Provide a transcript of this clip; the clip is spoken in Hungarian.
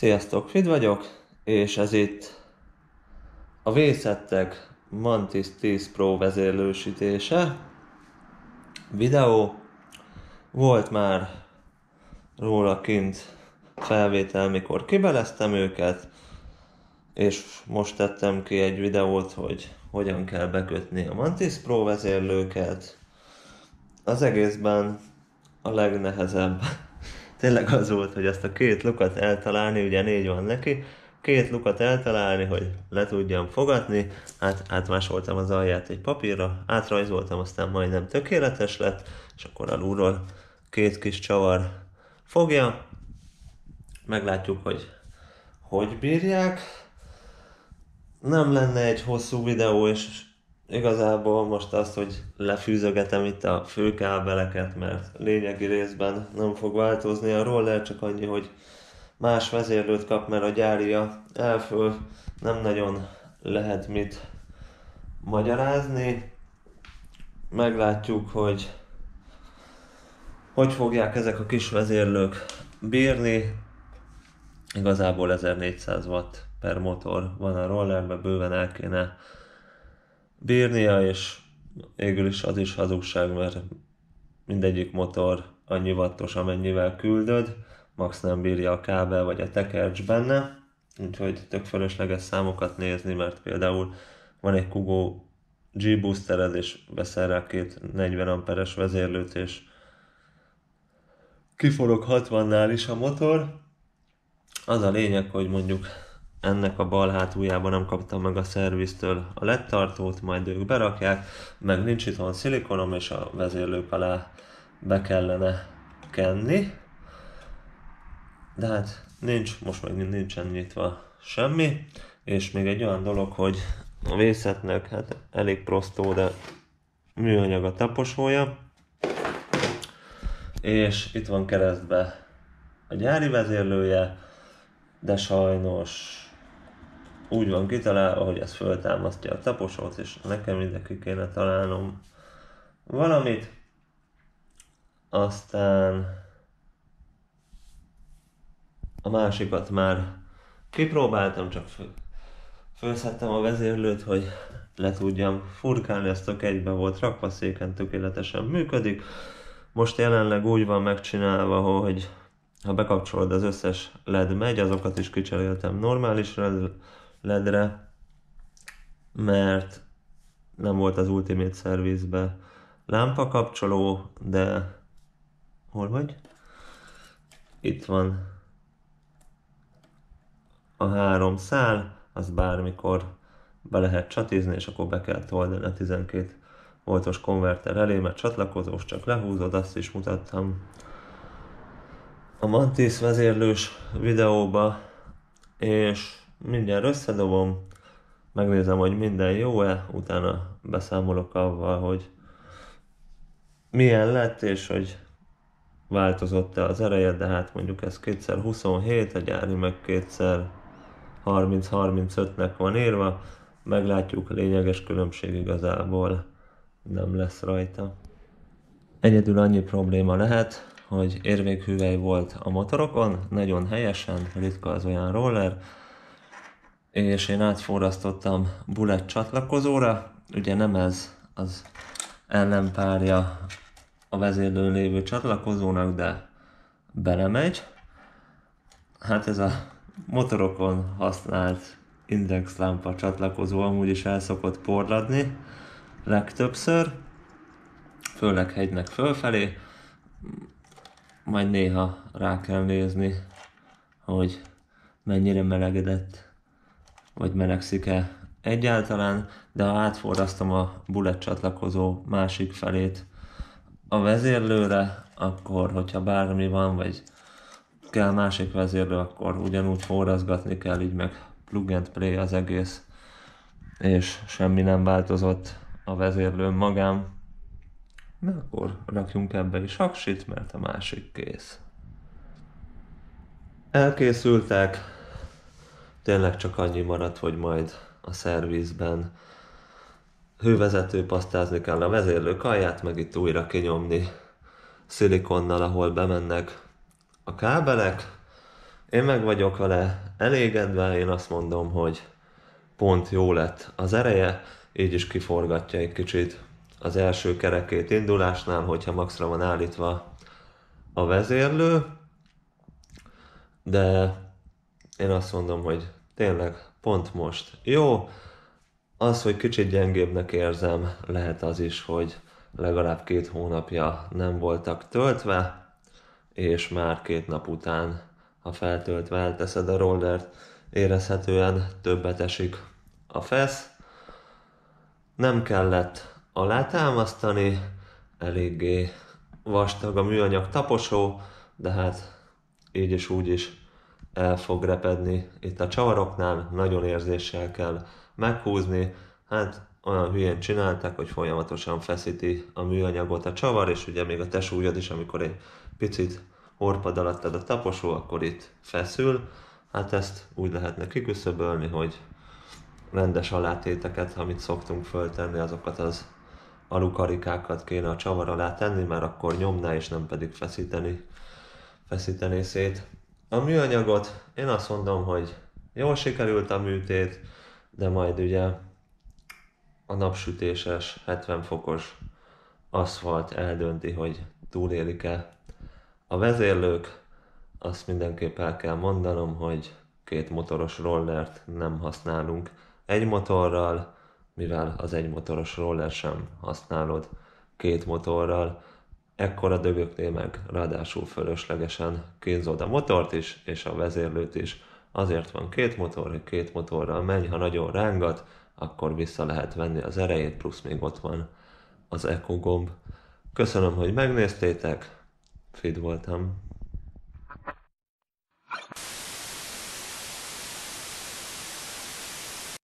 Sziasztok, Fid vagyok, és ez itt a Vészettek Mantis 10 Pro vezérlősítése videó. Volt már róla kint felvétel, mikor kibeleztem őket, és most tettem ki egy videót, hogy hogyan kell bekötni a Mantis Pro vezérlőket. Az egészben a legnehezebb tényleg az volt, hogy azt a két lukat eltalálni, ugye négy van neki, két lukat eltalálni, hogy le tudjam fogatni, hát átmásoltam az alját egy papírra, átrajzoltam, aztán majdnem tökéletes lett, és akkor alulról két kis csavar fogja, meglátjuk, hogy hogy bírják. Nem lenne egy hosszú videó, és Igazából most azt, hogy lefűzögetem itt a főkábeleket, mert lényegi részben nem fog változni a roller, csak annyi, hogy más vezérlőt kap, mert a gyária elföl, nem nagyon lehet mit magyarázni. Meglátjuk, hogy hogy fogják ezek a kis vezérlők bírni. Igazából 1400 watt per motor van a rollerbe, bőven el kéne bírnia, és végül is az is hazugság, mert mindegyik motor annyi wattos, amennyivel küldöd, max nem bírja a kábel vagy a tekercs benne, úgyhogy tök fölösleges számokat nézni, mert például van egy Kugó G-boostered, és veszel rá két 40 amperes vezérlőt, és kiforog 60-nál is a motor. Az a lényeg, hogy mondjuk ennek a bal hátuljában nem kaptam meg a szerviztől a lettartót, majd ők berakják, meg nincs itt van szilikonom, és a vezérlők alá be kellene kenni. De hát nincs, most meg nincsen nyitva semmi, és még egy olyan dolog, hogy a vészetnek hát elég prostó, de műanyag a taposója, és itt van keresztbe a gyári vezérlője, de sajnos úgy van kitalálva, hogy ez föltámasztja a taposót, és nekem mindenki kéne találnom valamit. Aztán a másikat már kipróbáltam, csak fölszedtem a vezérlőt, hogy le tudjam furkálni, ezt a egybe volt rakva, széken tökéletesen működik. Most jelenleg úgy van megcsinálva, hogy ha bekapcsolod az összes LED megy, azokat is kicseréltem normális LED ledre, mert nem volt az Ultimate Service-be lámpa kapcsoló, de hol vagy? Itt van a három szál, az bármikor be lehet csatizni, és akkor be kell toldani a 12 voltos konverter elé, mert csatlakozós csak lehúzod, azt is mutattam a Mantis vezérlős videóba, és mindjárt összedobom, megnézem, hogy minden jó-e, utána beszámolok avval, hogy milyen lett, és hogy változott-e az ereje, de hát mondjuk ez kétszer 27, a gyári meg kétszer 30-35-nek van írva, meglátjuk, lényeges különbség igazából nem lesz rajta. Egyedül annyi probléma lehet, hogy érvékhüvely volt a motorokon, nagyon helyesen, ritka az olyan roller, és én átforrasztottam bullet csatlakozóra, ugye nem ez az ellenpárja a vezérlőn lévő csatlakozónak, de belemegy. Hát ez a motorokon használt index lámpa csatlakozó amúgy is el szokott porladni legtöbbször, főleg hegynek fölfelé, majd néha rá kell nézni, hogy mennyire melegedett hogy melegszik-e egyáltalán, de ha átforrasztom a bullet csatlakozó másik felét a vezérlőre, akkor hogyha bármi van, vagy kell másik vezérlő, akkor ugyanúgy forrazgatni kell, így meg plug and play az egész, és semmi nem változott a vezérlőn magám. Na akkor rakjunk ebbe is aksit, mert a másik kész. Elkészültek, tényleg csak annyi maradt, hogy majd a szervizben hővezető pasztázni kell a vezérlő kaját, meg itt újra kinyomni szilikonnal, ahol bemennek a kábelek. Én meg vagyok vele elégedve, én azt mondom, hogy pont jó lett az ereje, így is kiforgatja egy kicsit az első kerekét indulásnál, hogyha maxra van állítva a vezérlő, de én azt mondom, hogy tényleg pont most. Jó, az, hogy kicsit gyengébbnek érzem, lehet az is, hogy legalább két hónapja nem voltak töltve, és már két nap után, ha feltöltve elteszed a rollert, érezhetően többet esik a fesz. Nem kellett alátámasztani, eléggé vastag a műanyag taposó, de hát így is úgy is el fog repedni. Itt a csavaroknál nagyon érzéssel kell meghúzni, hát olyan hülyén csinálták, hogy folyamatosan feszíti a műanyagot a csavar, és ugye még a te is, amikor egy picit horpad alattad a taposó, akkor itt feszül. Hát ezt úgy lehetne kiküszöbölni, hogy rendes alátéteket, amit szoktunk föltenni, azokat az alukarikákat kéne a csavar alá tenni, mert akkor nyomná és nem pedig feszíteni, feszíteni szét. A műanyagot én azt mondom, hogy jól sikerült a műtét, de majd ugye a napsütéses 70 fokos aszfalt eldönti, hogy túlélik-e. A vezérlők, azt mindenképp el kell mondanom, hogy két motoros rollert nem használunk egy motorral, mivel az egy motoros roller sem használod két motorral, ekkora dögöknél meg ráadásul fölöslegesen kínzod a motort is, és a vezérlőt is. Azért van két motor, hogy két motorral menj, ha nagyon rángat, akkor vissza lehet venni az erejét, plusz még ott van az eko gomb. Köszönöm, hogy megnéztétek, fit voltam.